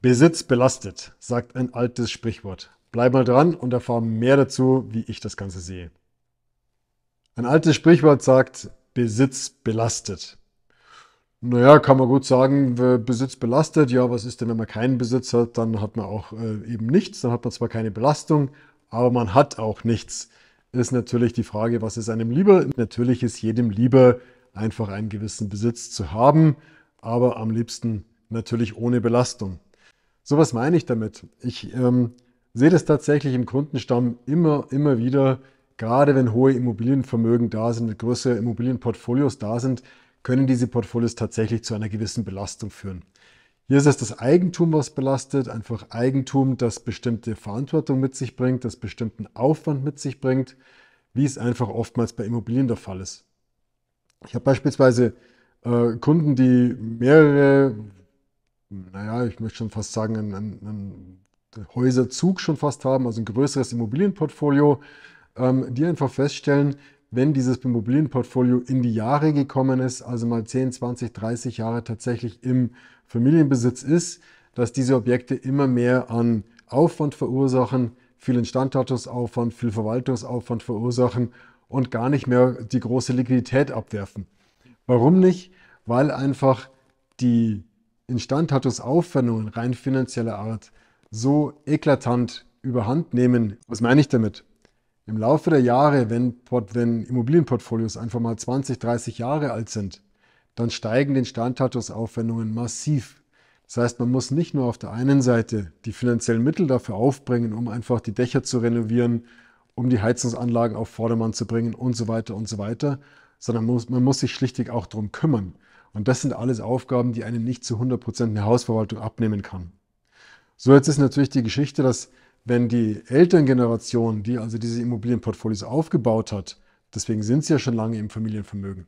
Besitz belastet, sagt ein altes Sprichwort. Bleib mal dran und erfahr mehr dazu, wie ich das Ganze sehe. Ein altes Sprichwort sagt, Besitz belastet. Naja, kann man gut sagen, Besitz belastet. Ja, was ist denn, wenn man keinen Besitz hat? Dann hat man auch äh, eben nichts. Dann hat man zwar keine Belastung, aber man hat auch nichts. Ist natürlich die Frage, was ist einem lieber? Natürlich ist jedem lieber, einfach einen gewissen Besitz zu haben, aber am liebsten natürlich ohne Belastung. So was meine ich damit. Ich ähm, sehe das tatsächlich im Kundenstamm immer, immer wieder. Gerade wenn hohe Immobilienvermögen da sind, größere Immobilienportfolios da sind, können diese Portfolios tatsächlich zu einer gewissen Belastung führen. Hier ist es das Eigentum, was belastet, einfach Eigentum, das bestimmte Verantwortung mit sich bringt, das bestimmten Aufwand mit sich bringt, wie es einfach oftmals bei Immobilien der Fall ist. Ich habe beispielsweise äh, Kunden, die mehrere naja, ich möchte schon fast sagen, ein, einen, einen Häuserzug schon fast haben, also ein größeres Immobilienportfolio, ähm, die einfach feststellen, wenn dieses Immobilienportfolio in die Jahre gekommen ist, also mal 10, 20, 30 Jahre tatsächlich im Familienbesitz ist, dass diese Objekte immer mehr an Aufwand verursachen, viel Instandhaltungsaufwand, viel Verwaltungsaufwand verursachen und gar nicht mehr die große Liquidität abwerfen. Warum nicht? Weil einfach die Instandhaltungsaufwendungen rein finanzieller Art so eklatant überhand nehmen. Was meine ich damit? Im Laufe der Jahre, wenn, wenn Immobilienportfolios einfach mal 20, 30 Jahre alt sind, dann steigen die Instandhaltungsaufwendungen massiv. Das heißt, man muss nicht nur auf der einen Seite die finanziellen Mittel dafür aufbringen, um einfach die Dächer zu renovieren, um die Heizungsanlagen auf Vordermann zu bringen und so weiter und so weiter, sondern muss, man muss sich schlichtweg auch darum kümmern. Und das sind alles Aufgaben, die einem nicht zu 100 Prozent eine Hausverwaltung abnehmen kann. So, jetzt ist natürlich die Geschichte, dass wenn die Elterngeneration, die also diese Immobilienportfolios aufgebaut hat, deswegen sind sie ja schon lange im Familienvermögen,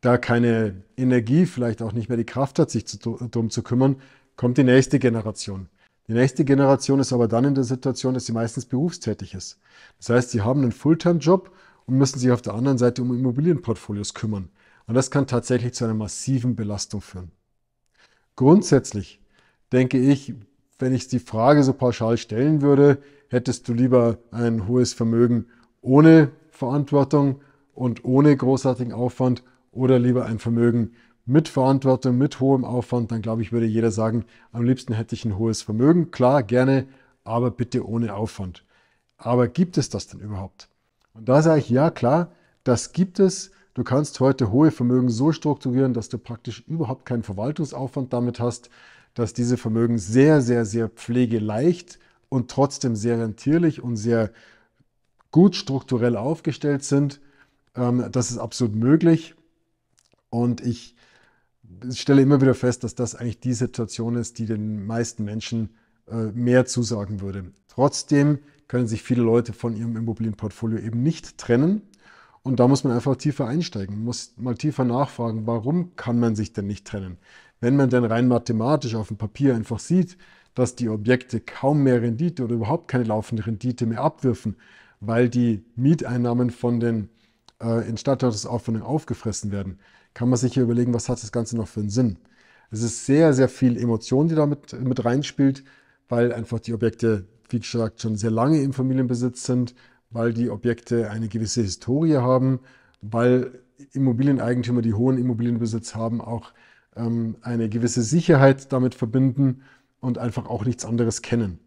da keine Energie, vielleicht auch nicht mehr die Kraft hat, sich darum zu kümmern, kommt die nächste Generation. Die nächste Generation ist aber dann in der Situation, dass sie meistens berufstätig ist. Das heißt, sie haben einen Fulltime-Job und müssen sich auf der anderen Seite um Immobilienportfolios kümmern. Und das kann tatsächlich zu einer massiven Belastung führen. Grundsätzlich denke ich, wenn ich die Frage so pauschal stellen würde, hättest du lieber ein hohes Vermögen ohne Verantwortung und ohne großartigen Aufwand oder lieber ein Vermögen mit Verantwortung, mit hohem Aufwand, dann glaube ich, würde jeder sagen, am liebsten hätte ich ein hohes Vermögen, klar, gerne, aber bitte ohne Aufwand. Aber gibt es das denn überhaupt? Und da sage ich, ja, klar, das gibt es, Du kannst heute hohe Vermögen so strukturieren, dass du praktisch überhaupt keinen Verwaltungsaufwand damit hast, dass diese Vermögen sehr, sehr, sehr pflegeleicht und trotzdem sehr rentierlich und sehr gut strukturell aufgestellt sind. Ähm, das ist absolut möglich. Und ich stelle immer wieder fest, dass das eigentlich die Situation ist, die den meisten Menschen äh, mehr zusagen würde. Trotzdem können sich viele Leute von ihrem Immobilienportfolio eben nicht trennen. Und da muss man einfach tiefer einsteigen, muss mal tiefer nachfragen, warum kann man sich denn nicht trennen? Wenn man denn rein mathematisch auf dem Papier einfach sieht, dass die Objekte kaum mehr Rendite oder überhaupt keine laufende Rendite mehr abwirfen, weil die Mieteinnahmen von den äh, Instandhaltungsaufwendungen aufgefressen werden, kann man sich hier überlegen, was hat das Ganze noch für einen Sinn? Es ist sehr, sehr viel Emotion, die da mit reinspielt, weil einfach die Objekte, wie gesagt, schon sehr lange im Familienbesitz sind, weil die Objekte eine gewisse Historie haben, weil Immobilieneigentümer, die hohen Immobilienbesitz haben, auch ähm, eine gewisse Sicherheit damit verbinden und einfach auch nichts anderes kennen.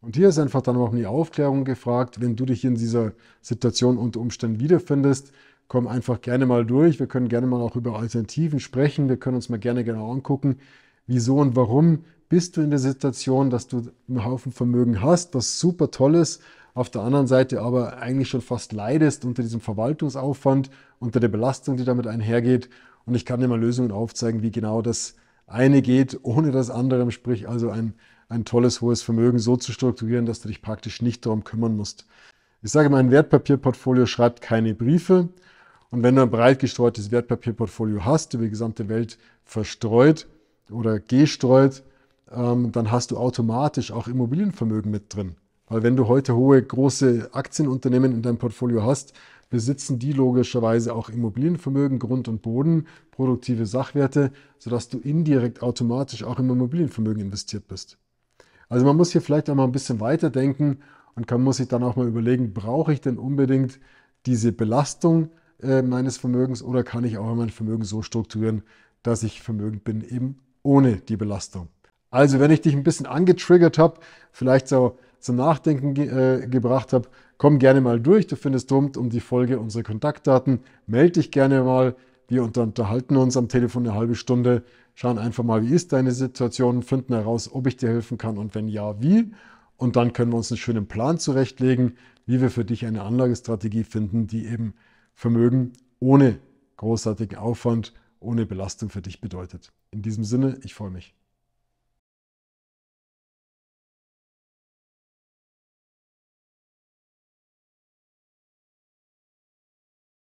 Und hier ist einfach dann auch eine Aufklärung gefragt. Wenn du dich in dieser Situation unter Umständen wiederfindest, komm einfach gerne mal durch. Wir können gerne mal auch über Alternativen sprechen. Wir können uns mal gerne genau angucken, wieso und warum bist du in der Situation, dass du einen Haufen Vermögen hast, was super toll ist, auf der anderen Seite aber eigentlich schon fast leidest unter diesem Verwaltungsaufwand, unter der Belastung, die damit einhergeht. Und ich kann dir mal Lösungen aufzeigen, wie genau das eine geht, ohne das andere, sprich also ein, ein tolles, hohes Vermögen so zu strukturieren, dass du dich praktisch nicht darum kümmern musst. Ich sage mal, ein Wertpapierportfolio schreibt keine Briefe. Und wenn du ein breit gestreutes Wertpapierportfolio hast, über die gesamte Welt verstreut oder gestreut, ähm, dann hast du automatisch auch Immobilienvermögen mit drin. Weil wenn du heute hohe große Aktienunternehmen in deinem Portfolio hast, besitzen die logischerweise auch Immobilienvermögen, Grund und Boden, produktive Sachwerte, sodass du indirekt automatisch auch im Immobilienvermögen investiert bist. Also man muss hier vielleicht auch mal ein bisschen weiterdenken und kann, muss sich dann auch mal überlegen, brauche ich denn unbedingt diese Belastung äh, meines Vermögens oder kann ich auch mein Vermögen so strukturieren, dass ich vermögend bin, eben ohne die Belastung. Also wenn ich dich ein bisschen angetriggert habe, vielleicht so zum Nachdenken ge äh, gebracht habe, komm gerne mal durch. Du findest rund um die Folge unsere Kontaktdaten. Melde dich gerne mal. Wir unterhalten uns am Telefon eine halbe Stunde, schauen einfach mal, wie ist deine Situation, finden heraus, ob ich dir helfen kann und wenn ja, wie. Und dann können wir uns einen schönen Plan zurechtlegen, wie wir für dich eine Anlagestrategie finden, die eben Vermögen ohne großartigen Aufwand, ohne Belastung für dich bedeutet. In diesem Sinne, ich freue mich.